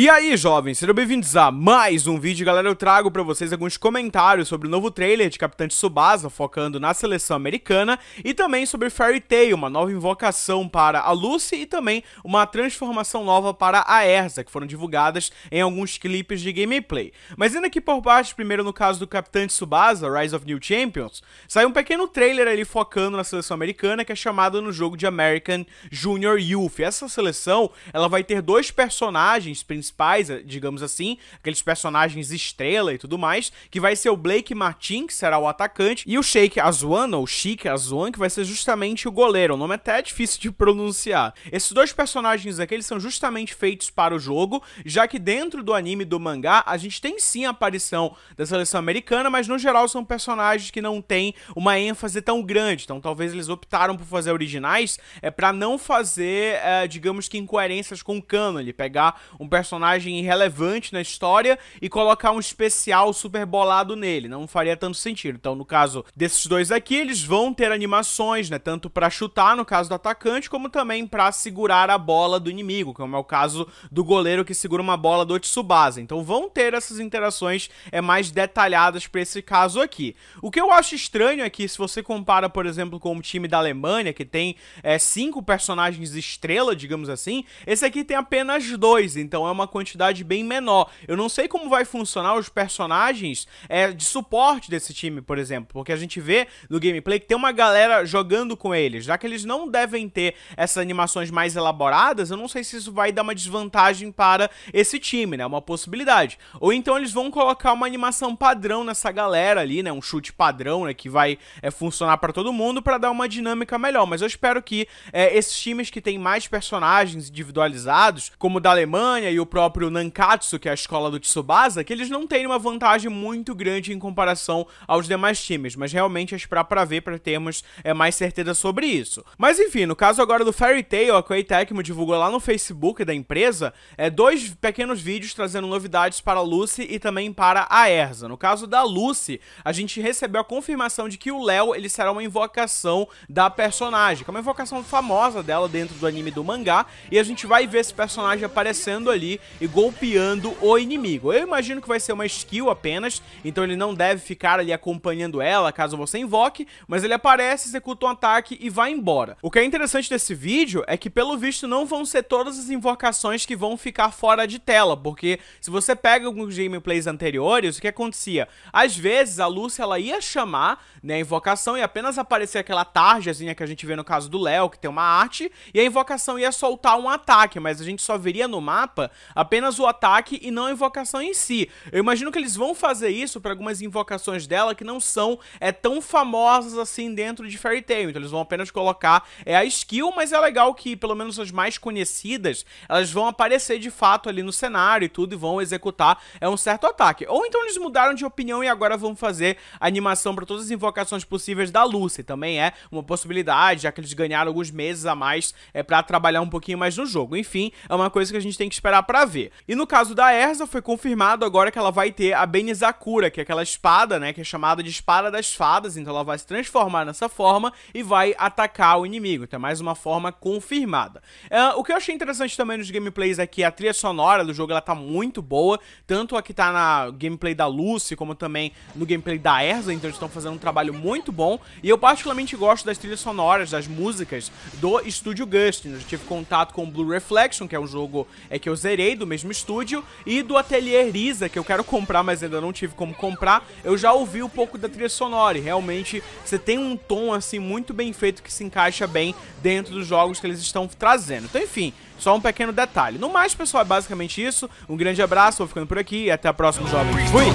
E aí, jovens, sejam bem-vindos a mais um vídeo. Galera, eu trago para vocês alguns comentários sobre o novo trailer de Capitã Tsubasa, focando na seleção americana, e também sobre Fairy Tail, uma nova invocação para a Lucy e também uma transformação nova para a Erza, que foram divulgadas em alguns clipes de gameplay. Mas indo aqui por parte, primeiro no caso do Capitã Tsubasa, Rise of New Champions, saiu um pequeno trailer ali focando na seleção americana, que é chamada no jogo de American Junior Youth. Essa seleção, ela vai ter dois personagens principais principais, eh, digamos assim, aqueles personagens estrela e tudo mais, que vai ser o Blake Martin, que será o atacante, e o Sheik Azuan, ou Sheik Azuan, que vai ser justamente o goleiro. O nome é até é difícil de pronunciar. Esses dois personagens aqui, eles são justamente feitos para o jogo, já que dentro do anime do mangá, a gente tem sim a aparição da seleção americana, mas no geral são personagens que não têm uma ênfase tão grande, então talvez eles optaram por fazer originais é eh, para não fazer, é, digamos que incoerências com o cano, ele pegar um personagem personagem irrelevante na história e colocar um especial super bolado nele. Não faria tanto sentido. Então, no caso desses dois aqui, eles vão ter animações, né? Tanto para chutar, no caso do atacante, como também para segurar a bola do inimigo, como é o caso do goleiro que segura uma bola do Tsubasa. Então, vão ter essas interações é, mais detalhadas para esse caso aqui. O que eu acho estranho é que, se você compara, por exemplo, com o time da Alemanha, que tem é, cinco personagens estrela, digamos assim, esse aqui tem apenas dois. Então, é uma uma quantidade bem menor. Eu não sei como vai funcionar os personagens é, de suporte desse time, por exemplo, porque a gente vê no gameplay que tem uma galera jogando com eles, já que eles não devem ter essas animações mais elaboradas, eu não sei se isso vai dar uma desvantagem para esse time, né? Uma possibilidade. Ou então eles vão colocar uma animação padrão nessa galera ali, né? Um chute padrão, né? Que vai é, funcionar para todo mundo para dar uma dinâmica melhor. Mas eu espero que é, esses times que têm mais personagens individualizados, como o da Alemanha e o próprio Nankatsu, que é a escola do Tsubasa, que eles não têm uma vantagem muito grande em comparação aos demais times, mas realmente é esperar pra ver para termos é, mais certeza sobre isso. Mas enfim, no caso agora do Fairy Tail, a Koei Tecmo divulgou lá no Facebook da empresa é, dois pequenos vídeos trazendo novidades para a Lucy e também para a Erza. No caso da Lucy, a gente recebeu a confirmação de que o Léo ele será uma invocação da personagem, que é uma invocação famosa dela dentro do anime do mangá, e a gente vai ver esse personagem aparecendo ali e golpeando o inimigo. Eu imagino que vai ser uma skill apenas, então ele não deve ficar ali acompanhando ela caso você invoque, mas ele aparece, executa um ataque e vai embora. O que é interessante desse vídeo é que pelo visto não vão ser todas as invocações que vão ficar fora de tela, porque se você pega alguns gameplays anteriores, o que acontecia? Às vezes a Lúcia ela ia chamar né, a invocação e apenas aparecer aquela tarjazinha que a gente vê no caso do Léo, que tem uma arte, e a invocação ia soltar um ataque, mas a gente só veria no mapa apenas o ataque e não a invocação em si. Eu imagino que eles vão fazer isso para algumas invocações dela que não são é, tão famosas assim dentro de Fairy Tail. Então eles vão apenas colocar é, a skill, mas é legal que pelo menos as mais conhecidas, elas vão aparecer de fato ali no cenário e tudo e vão executar é um certo ataque. Ou então eles mudaram de opinião e agora vão fazer animação para todas as invocações possíveis da Lucy. Também é uma possibilidade, já que eles ganharam alguns meses a mais é, para trabalhar um pouquinho mais no jogo. Enfim, é uma coisa que a gente tem que esperar para para ver. E no caso da Erza, foi confirmado agora que ela vai ter a Benizakura, que é aquela espada, né, que é chamada de espada das fadas, então ela vai se transformar nessa forma e vai atacar o inimigo, então é mais uma forma confirmada. Uh, o que eu achei interessante também nos gameplays aqui, é a trilha sonora do jogo, ela tá muito boa, tanto a que tá na gameplay da Lucy, como também no gameplay da Erza, então eles estão fazendo um trabalho muito bom, e eu particularmente gosto das trilhas sonoras, das músicas do Estúdio Gustin, então, eu já tive contato com o Blue Reflection, que é um jogo é, que eu zerei, do mesmo estúdio, e do Atelier Risa, que eu quero comprar, mas ainda não tive como comprar, eu já ouvi um pouco da trilha sonora e realmente você tem um tom assim muito bem feito que se encaixa bem dentro dos jogos que eles estão trazendo. Então, enfim, só um pequeno detalhe. No mais, pessoal, é basicamente isso. Um grande abraço, vou ficando por aqui e até a próxima, jogo Fui!